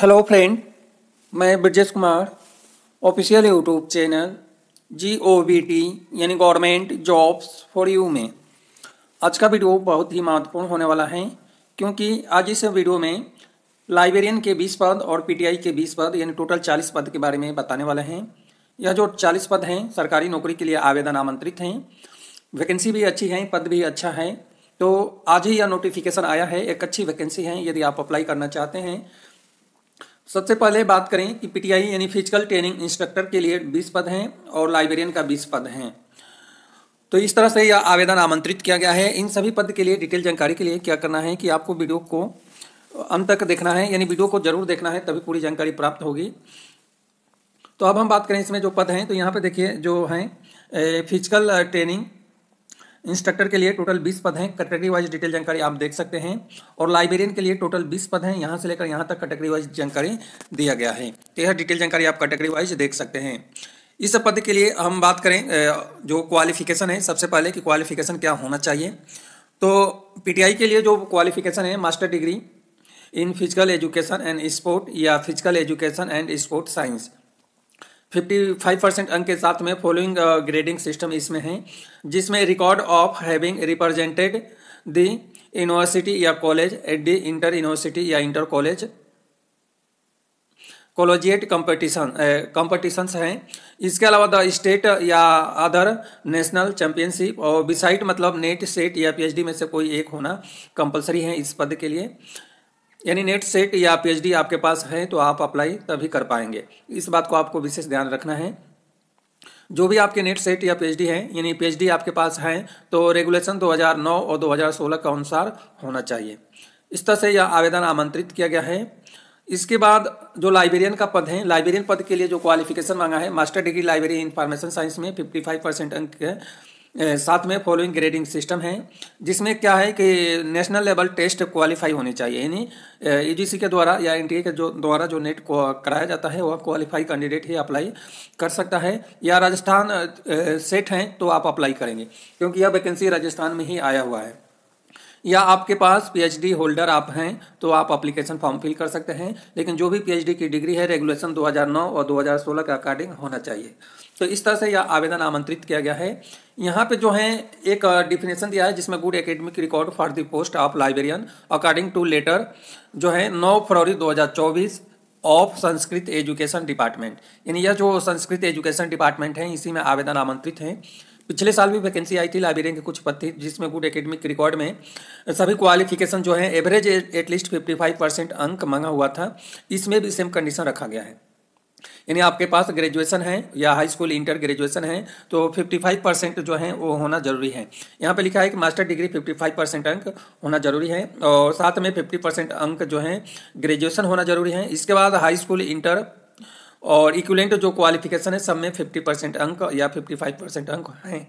hello friend मैं Brajesh Kumar official YouTube channel G O B T यानी government jobs for you में आज का वीडियो बहुत ही महत्वपूर्ण होने वाला है क्योंकि आज इस वीडियो में लाइब्रेरियन के 20 पद और पीटीआई के 20 पद यानी टोटल 40 पद के बारे में बताने वाले हैं यह जो 40 पद हैं सरकारी नौकरी के लिए आवेदन आमंत्रित हैं वैकेंसी भी अच्छी है पद भी अच्छा है तो आज ही यह नोटिफिकेशन आया है एक अच्छी वैकेंसी है यदि आप अप्लाई करना चाहते हैं सबसे पहले बात करें कि पीटीआई यानी फिजिकल ट्रेनिंग इंस्ट्रक्टर के लिए 20 पद हैं और लाइब्रेरियन का 20 पद हैं तो इस तरह से यह आवेदन आमंत्रित किया गया है इन सभी पद के लिए डिटेल जानकारी के लिए क्या करना है कि आपको वीडियो को अंत तक देखना है यानी वीडियो को जरूर देखना है तभी पूरी जानकारी प्राप्त होगी तो अब हम बात करें इसमें जो पद हैं तो यहाँ पर देखिए जो हैं फिजिकल ट्रेनिंग इंस्ट्रक्टर के लिए टोटल बीस पद हैं कैटेगरी वाइज डिटेल जानकारी आप देख सकते हैं और लाइब्रेरियन के लिए टोटल बीस पद हैं यहाँ से लेकर यहाँ तक कैटेगरी वाइज जानकारी दिया गया है तो यह डिटेल जानकारी आप कैटेगरी वाइज देख सकते हैं इस पद के लिए हम बात करें जो क्वालिफिकेशन है सबसे पहले कि क्वालिफिकेशन क्या होना चाहिए तो पीटीआई के लिए जो क्वालिफिकेशन है master degree in physical education and sport या physical education and sport science fifty five percent अंक के साथ में फॉलोइंग ग्रेडिंग सिस्टम इसमें है जिसमें record of having represented the university या college at the inter university या inter college collegiate competition competitions हैं इसके अलावा द स्टेट या अदर नेशनल चैंपियनशिप और बिसाइड मतलब नेट सेट या पीएचडी में से कोई एक होना कंपलसरी है इस पद के लिए यानी नेट सेट या पीएचडी आपके पास है तो आप अप्लाई तभी कर पाएंगे इस बात को आपको विशेष ध्यान रखना है जो भी आपके नेट सेट या पीएचडी है यानी पीएचडी आपके पास है तो रेगुलेशन 2009 और 2016 का अनुसार होना चाहिए इस तरह से यह आवेदन आमंत्रित किया गया है इसके बाद जो लाइब्रेरियन का पद है लाइब्रेरियन पद के लिए जो क्वालिफिकेशन मांगा है master degree library information science में 55 परसेंट अंक है साथ में फॉलोइंग ग्रेडिंग सिस्टम है जिसमें क्या है कि नेशनल लेवल टेस्ट क्वालिफाई होने चाहिए यानी सी के द्वारा या एन के जो द्वारा जो नेट कराया जाता है वह क्वालिफाई कैंडिडेट ही अप्लाई कर सकता है या राजस्थान सेट हैं तो आप अप्लाई करेंगे क्योंकि यह वैकेंसी राजस्थान में ही आया हुआ है या आपके पास पीएचडी होल्डर आप हैं तो आप अप्लीकेशन फॉर्म फिल कर सकते हैं लेकिन जो भी पीएचडी की डिग्री है रेगुलेशन 2009 और 2016 के अकॉर्डिंग होना चाहिए तो इस तरह से यह आवेदन आमंत्रित किया गया है यहाँ पे जो है एक डिफिनेशन दिया है जिसमें good academic record for the post of librarian according to letter जो है नौ फरवरी दो ऑफ संस्कृत एजुकेशन डिपार्टमेंट यानी यह जो संस्कृत एजुकेशन डिपार्टमेंट है इसी में आवेदन आमंत्रित हैं पिछले साल भी वैकेंसी आई थी लाइब्रेरियन के कुछ पद थी जिसमें गुड एकेडमिक रिकॉर्ड में सभी क्वालिफिकेशन जो है average at least fifty five percent अंक मांगा हुआ था इसमें भी सेम कंडीशन रखा गया है यानी आपके पास ग्रेजुएशन है या हाई स्कूल इंटर ग्रेजुएशन है तो 55 परसेंट जो है वो होना जरूरी है यहाँ पे लिखा है कि मास्टर डिग्री 55 परसेंट अंक होना जरूरी है और साथ में 50 परसेंट अंक जो है ग्रेजुएशन होना जरूरी है इसके बाद हाई स्कूल इंटर और इक्विलेंट जो क्वालिफिकेशन है सब में फिफ्टी परसेंट अंक या फिफ्टी फाइव परसेंट अंक हैं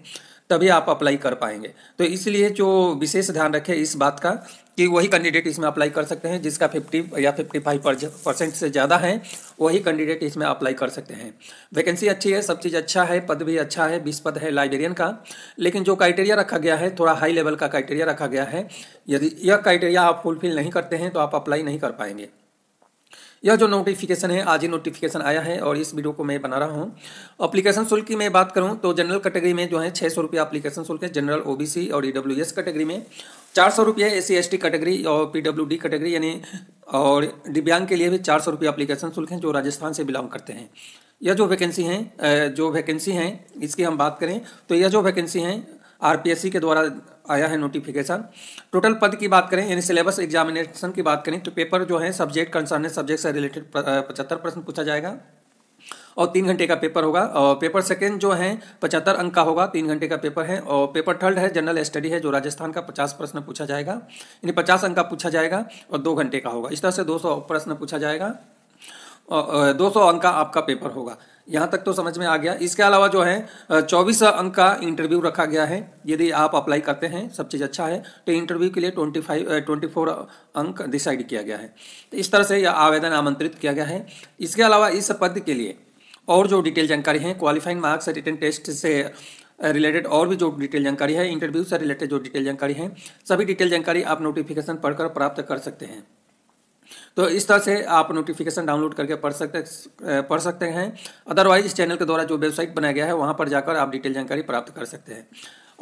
तभी आप अप्लाई कर पाएंगे तो इसलिए जो विशेष ध्यान रखें इस बात का कि वही कैंडिडेट इसमें अप्लाई कर सकते हैं जिसका 50 या 55 परसेंट से ज़्यादा है वही कैंडिडेट इसमें अप्लाई कर सकते हैं वैकेंसी अच्छी है सब चीज़ अच्छा है पद भी अच्छा है बीस पद है लाइब्रेरियन का लेकिन जो क्राइटेरिया रखा गया है थोड़ा हाई लेवल का क्राइटेरिया रखा गया है यदि यह क्राइटेरिया आप फुलफिल नहीं करते हैं तो आप अप्लाई नहीं कर पाएंगे यह जो नोटिफिकेशन है आज ही नोटिफिकेशन आया है और इस वीडियो को मैं बना रहा हूँ अप्लीकेशन शुल्क की मैं बात करूँ तो जनरल कैटेगरी में जो है छः सौ रुपया अप्लीकेशन शुल्क है जनरल ओबीसी और ईडब्ल्यू e कैटेगरी में चार सौ रुपये A C S T category और पी डब्ल्यू डी कैटेगरी यानी और दिव्यांग के लिए भी चार सौ रुपये अप्लीकेशन शुल्क हैं जो राजस्थान से बिलोंग करते हैं यह जो वैकेंसी हैं जो वैकेंसी हैं इसकी हम बात करें तो यह जो वैकेंसी हैं सी के द्वारा आया है नोटिफिकेशन टोटल पद की बात करें यानी सिलेबस एग्जामिनेशन की बात करें तो पेपर जो है सब्जेक्ट कंसर्न सब्जेक्ट से रिलेटेड पचहत्तर प्रश्न पूछा जाएगा और तीन घंटे का पेपर होगा और पेपर सेकेंड जो है पचहत्तर अंक का होगा तीन घंटे का पेपर है और पेपर थर्ड है जनरल स्टडी है जो राजस्थान का पचास प्रश्न पूछा जाएगा यानी पचास अंक का पूछा जाएगा और दो घंटे का होगा इस तरह से दो सौ प्रश्न पूछा जाएगा दो सौ अंक का आपका पेपर होगा यहाँ तक तो समझ में आ गया इसके अलावा जो है चौबीस अंक का इंटरव्यू रखा गया है यदि आप अप्लाई करते हैं सब चीज़ अच्छा है तो इंटरव्यू के लिए ट्वेंटी फाइव ट्वेंटी फोर अंक डिसाइड किया गया है तो इस तरह से यह आवेदन आमंत्रित किया गया है इसके अलावा इस पद के लिए और जो डिटेल जानकारी है क्वालिफाइंग मार्क्स रिटर्न टेस्ट से रिलेटेड और भी जो डिटेल जानकारी है इंटरव्यू से रिलेटेड जो डिटेल जानकारी है सभी डिटेल जानकारी आप नोटिफिकेशन पढ़कर प्राप्त कर सकते हैं तो इस तरह से आप नोटिफिकेशन डाउनलोड करके पढ़ सकते पढ़ सकते हैं अदरवाइज इस चैनल के द्वारा जो वेबसाइट बनाया गया है वहाँ पर जाकर आप डिटेल जानकारी प्राप्त कर सकते हैं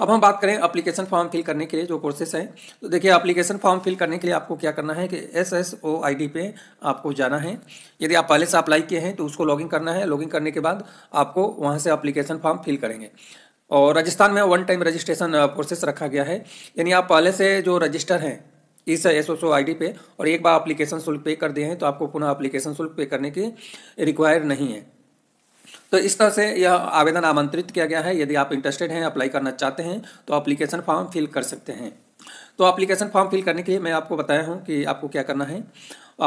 अब हम बात करें अप्लीकेशन फॉर्म फिल करने के लिए जो कोर्सेस हैं तो देखिए अप्लीकेशन फॉर्म फिल करने के लिए आपको क्या करना है कि S S O I D पे आपको जाना है यदि आप पहले से अप्लाई किए हैं तो उसको लॉगिन करना है लॉगिन करने के बाद आपको वहाँ से अप्लीकेशन फॉर्म फिल करेंगे और राजस्थान में वन टाइम रजिस्ट्रेशन प्रोसेस रखा गया है यानी आप पहले से जो रजिस्टर हैं इस एस ओ आई पे और एक बार अप्लीकेशन शुल्क पे कर दिए हैं तो आपको पुनः अप्लीकेशन शुल्क पे करने की रिक्वायर नहीं है तो इस तरह से यह आवेदन आमंत्रित किया गया है यदि आप इंटरेस्टेड हैं अप्लाई करना चाहते हैं तो अप्लीकेशन फॉर्म फिल कर सकते हैं तो अप्लीकेशन फॉर्म फिल करने के लिए मैं आपको बताया हूँ कि आपको क्या करना है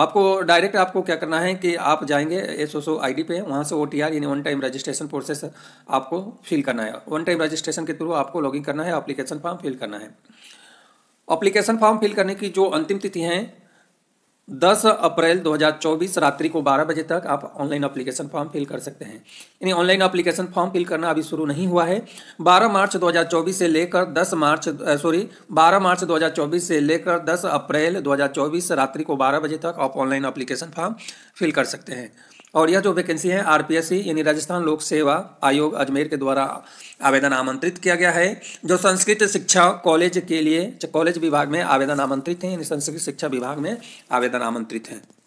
आपको डायरेक्ट आपको क्या करना है कि आप जाएंगे एस ओ आई पे वहाँ से ओ टी आर यानी वन टाइम रजिस्ट्रेशन प्रोसेस आपको फिल करना है वन टाइम रजिस्ट्रेशन के थ्रू आपको लॉगिन करना है अप्लीकेशन फॉर्म फिल करना है अप्लीकेशन फॉर्म फिल करने की जो अंतिम तिथि है दस अप्रैल 2024 रात्रि को 12 बजे तक आप ऑनलाइन अप्लीकेशन फॉर्म फिल कर सकते हैं यानी ऑनलाइन अप्लीकेशन फॉर्म फिल करना अभी शुरू नहीं हुआ है 12 मार्च 2024 से लेकर 10 मार्च सॉरी 12 मार्च 2024 से लेकर 10 अप्रैल 2024 रात्रि को 12 बजे तक आप ऑनलाइन अप्लीकेशन फॉर्म फिल कर सकते हैं और यह जो वैकेंसी है आरपीएससी यानी राजस्थान लोक सेवा आयोग अजमेर के द्वारा आवेदन आमंत्रित किया गया है जो संस्कृत शिक्षा कॉलेज के लिए कॉलेज विभाग में आवेदन आमंत्रित हैं यानी संस्कृत शिक्षा विभाग में आवेदन आमंत्रित हैं